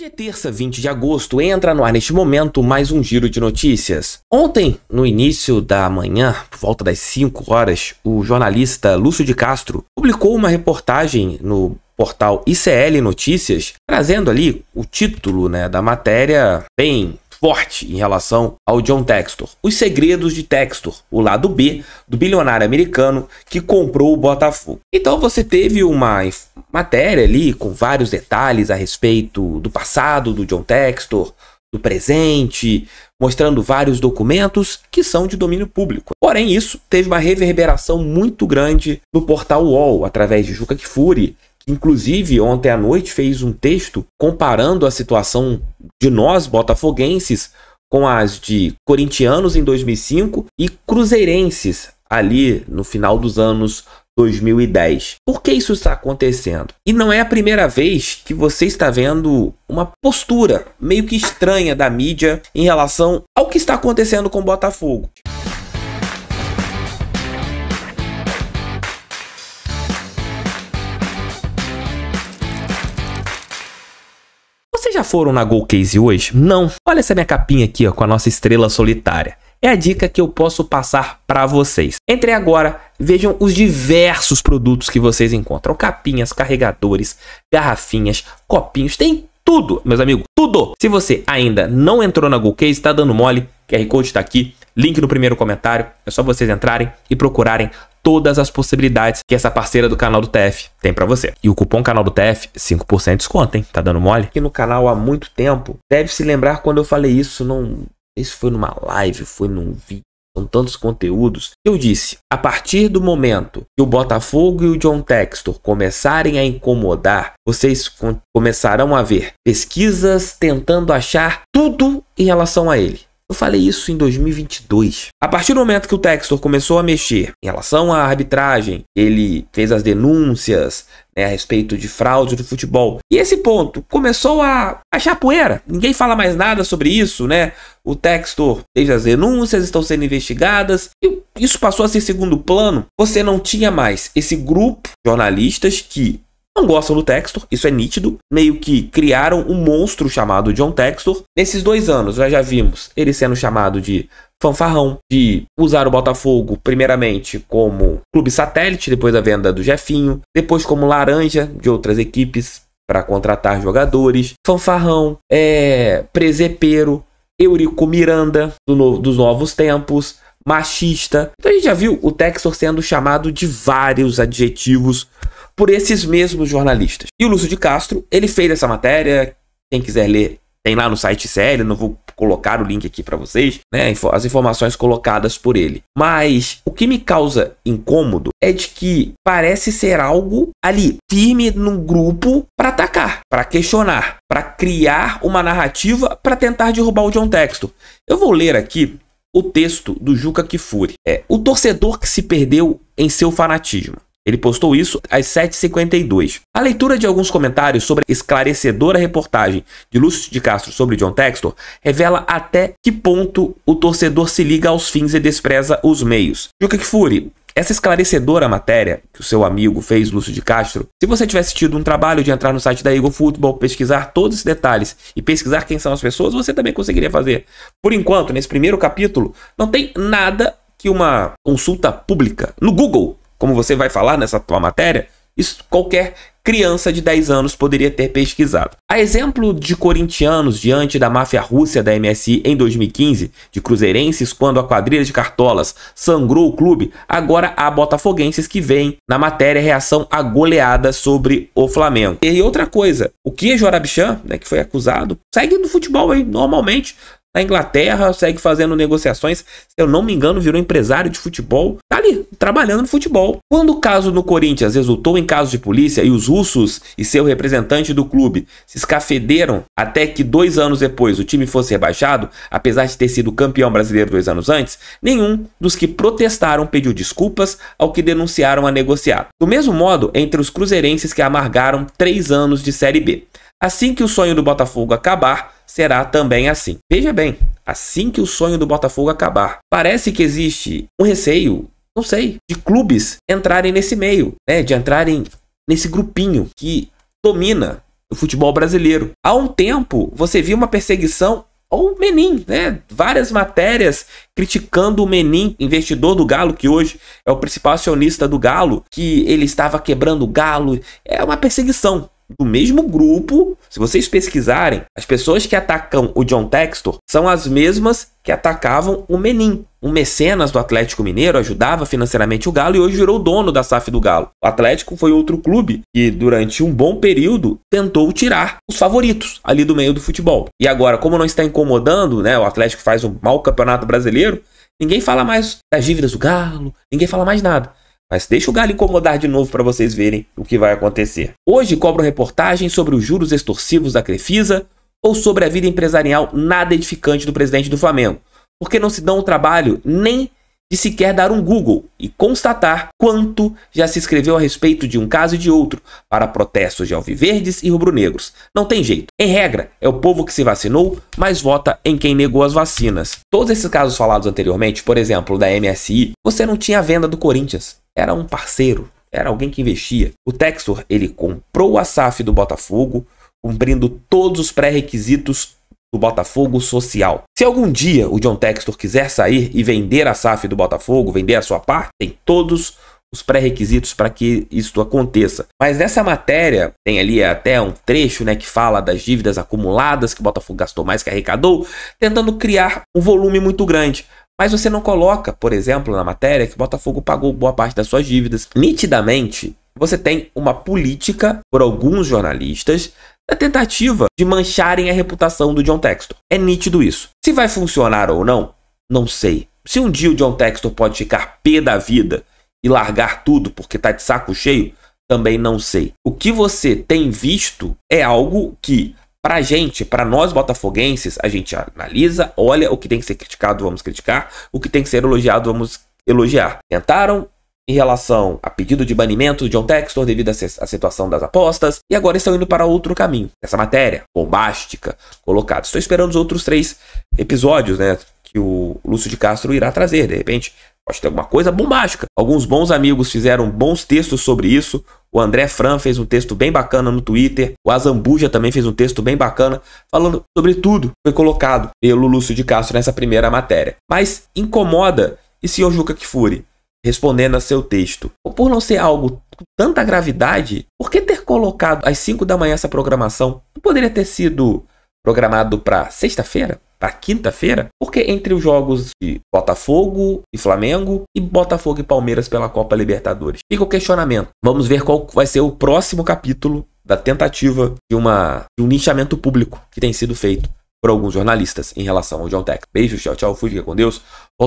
Hoje é terça, 20 de agosto, entra no ar neste momento mais um giro de notícias. Ontem, no início da manhã, por volta das 5 horas, o jornalista Lúcio de Castro publicou uma reportagem no portal ICL Notícias, trazendo ali o título né, da matéria bem forte em relação ao John Textor. Os segredos de Textor, o lado B do bilionário americano que comprou o Botafogo. Então você teve uma matéria ali com vários detalhes a respeito do passado do John Textor, do presente, mostrando vários documentos que são de domínio público. Porém, isso teve uma reverberação muito grande no portal UOL, através de Juca Kfouri, Inclusive, ontem à noite fez um texto comparando a situação de nós botafoguenses com as de corintianos em 2005 e cruzeirenses ali no final dos anos 2010. Por que isso está acontecendo? E não é a primeira vez que você está vendo uma postura meio que estranha da mídia em relação ao que está acontecendo com o Botafogo. foram na Goalcase hoje? Não. Olha essa minha capinha aqui ó, com a nossa estrela solitária é a dica que eu posso passar para vocês. Entrem agora, vejam os diversos produtos que vocês encontram: capinhas, carregadores, garrafinhas, copinhos, tem tudo, meus amigos, tudo. Se você ainda não entrou na Goalcase, está dando mole, QR Code está aqui. Link no primeiro comentário, é só vocês entrarem e procurarem todas as possibilidades que essa parceira do canal do TF tem para você. E o cupom canal do TF, 5% desconto, hein? Tá dando mole? Aqui no canal há muito tempo, deve se lembrar quando eu falei isso, não, se foi numa live, foi num vídeo São tantos conteúdos, eu disse: a partir do momento que o Botafogo e o John Textor começarem a incomodar, vocês com começarão a ver pesquisas tentando achar tudo em relação a ele. Eu falei isso em 2022. A partir do momento que o Textor começou a mexer em relação à arbitragem, ele fez as denúncias né, a respeito de fraude do futebol. E esse ponto começou a achar poeira. Ninguém fala mais nada sobre isso, né? O Textor fez as denúncias, estão sendo investigadas. E isso passou a ser segundo plano. Você não tinha mais esse grupo de jornalistas que não gostam do Textor, isso é nítido. Meio que criaram um monstro chamado John Textor. Nesses dois anos, nós já vimos ele sendo chamado de fanfarrão, de usar o Botafogo primeiramente como clube satélite, depois da venda do Jefinho, depois como laranja de outras equipes para contratar jogadores, fanfarrão, é, presepeiro, Eurico Miranda do no, dos novos tempos, machista. Então a gente já viu o Textor sendo chamado de vários adjetivos por esses mesmos jornalistas. E o Lúcio de Castro, ele fez essa matéria, quem quiser ler tem lá no site sério, não vou colocar o link aqui para vocês, né, as informações colocadas por ele. Mas o que me causa incômodo é de que parece ser algo ali firme num grupo para atacar, para questionar, para criar uma narrativa para tentar derrubar o John Texto. Eu vou ler aqui o texto do Juca Kifuri. É, o torcedor que se perdeu em seu fanatismo. Ele postou isso às 7h52. A leitura de alguns comentários sobre a esclarecedora reportagem de Lúcio de Castro sobre John Textor revela até que ponto o torcedor se liga aos fins e despreza os meios. Juca Kfouri, essa esclarecedora matéria que o seu amigo fez, Lúcio de Castro, se você tivesse tido um trabalho de entrar no site da Eagle Football, pesquisar todos os detalhes e pesquisar quem são as pessoas, você também conseguiria fazer. Por enquanto, nesse primeiro capítulo, não tem nada que uma consulta pública no Google como você vai falar nessa tua matéria, isso qualquer criança de 10 anos poderia ter pesquisado. A exemplo de corintianos diante da máfia russa da MSI em 2015, de cruzeirenses quando a quadrilha de cartolas sangrou o clube, agora há botafoguenses que veem na matéria reação a goleada sobre o Flamengo. E outra coisa, o que Jorabchan, né, que foi acusado, segue no futebol aí, normalmente, na Inglaterra, segue fazendo negociações, se eu não me engano, virou empresário de futebol, tá ali, trabalhando no futebol. Quando o caso no Corinthians resultou em caso de polícia e os russos e seu representante do clube se escafederam até que dois anos depois o time fosse rebaixado, apesar de ter sido campeão brasileiro dois anos antes, nenhum dos que protestaram pediu desculpas ao que denunciaram a negociar. Do mesmo modo, entre os cruzeirenses que amargaram três anos de Série B. Assim que o sonho do Botafogo acabar, será também assim. Veja bem, assim que o sonho do Botafogo acabar, parece que existe um receio, não sei, de clubes entrarem nesse meio, né, de entrarem nesse grupinho que domina o futebol brasileiro. Há um tempo, você viu uma perseguição ou Menin, né? Várias matérias criticando o Menin, investidor do Galo, que hoje é o principal acionista do Galo, que ele estava quebrando o Galo. É uma perseguição do mesmo grupo. Se vocês pesquisarem, as pessoas que atacam o John Textor são as mesmas que atacavam o Menin. Um mecenas do Atlético Mineiro ajudava financeiramente o Galo e hoje virou dono da SAF do Galo. O Atlético foi outro clube que, durante um bom período, tentou tirar os favoritos ali do meio do futebol. E agora, como não está incomodando, né? O Atlético faz um mau campeonato brasileiro, ninguém fala mais das dívidas do Galo, ninguém fala mais nada. Mas deixa o galho incomodar de novo para vocês verem o que vai acontecer. Hoje cobro reportagem sobre os juros extorsivos da Crefisa ou sobre a vida empresarial nada edificante do presidente do Flamengo, porque não se dão o trabalho nem de sequer dar um Google e constatar quanto já se escreveu a respeito de um caso e de outro para protestos de alviverdes e rubro-negros. Não tem jeito. Em regra, é o povo que se vacinou, mas vota em quem negou as vacinas. Todos esses casos falados anteriormente, por exemplo, da MSI, você não tinha a venda do Corinthians era um parceiro, era alguém que investia. O Textor, ele comprou a SAF do Botafogo, cumprindo todos os pré-requisitos do Botafogo social. Se algum dia o John Textor quiser sair e vender a SAF do Botafogo, vender a sua parte, tem todos os pré-requisitos para que isto aconteça. Mas nessa matéria, tem ali até um trecho né, que fala das dívidas acumuladas que o Botafogo gastou mais que arrecadou, tentando criar um volume muito grande. Mas você não coloca, por exemplo, na matéria que o Botafogo pagou boa parte das suas dívidas. Nitidamente, você tem uma política por alguns jornalistas da tentativa de mancharem a reputação do John Textor. É nítido isso. Se vai funcionar ou não, não sei. Se um dia o John Textor pode ficar pé da vida e largar tudo porque tá de saco cheio, também não sei. O que você tem visto é algo que Pra gente, para nós botafoguenses, a gente analisa, olha o que tem que ser criticado, vamos criticar, o que tem que ser elogiado, vamos elogiar. Tentaram em relação a pedido de banimento de John Textor devido à situação das apostas, e agora estão indo para outro caminho. Essa matéria bombástica colocada. Estou esperando os outros três episódios, né? que o Lúcio de Castro irá trazer. De repente, pode ter alguma coisa bombástica. Alguns bons amigos fizeram bons textos sobre isso. O André Fran fez um texto bem bacana no Twitter. O Azambuja também fez um texto bem bacana falando sobre tudo que foi colocado pelo Lúcio de Castro nessa primeira matéria. Mas incomoda e se Juca Kifuri respondendo a seu texto. Ou por não ser algo com tanta gravidade, por que ter colocado às 5 da manhã essa programação? Não poderia ter sido programado para sexta-feira, para quinta-feira, porque entre os jogos de Botafogo e Flamengo e Botafogo e Palmeiras pela Copa Libertadores. Fica o questionamento. Vamos ver qual vai ser o próximo capítulo da tentativa de, uma, de um nichamento público que tem sido feito por alguns jornalistas em relação ao John Tech. Beijo, tchau, tchau, fui, fica com Deus.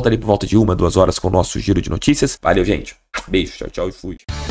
ali por volta de uma, duas horas com o nosso giro de notícias. Valeu, gente. Beijo, tchau, tchau e fui.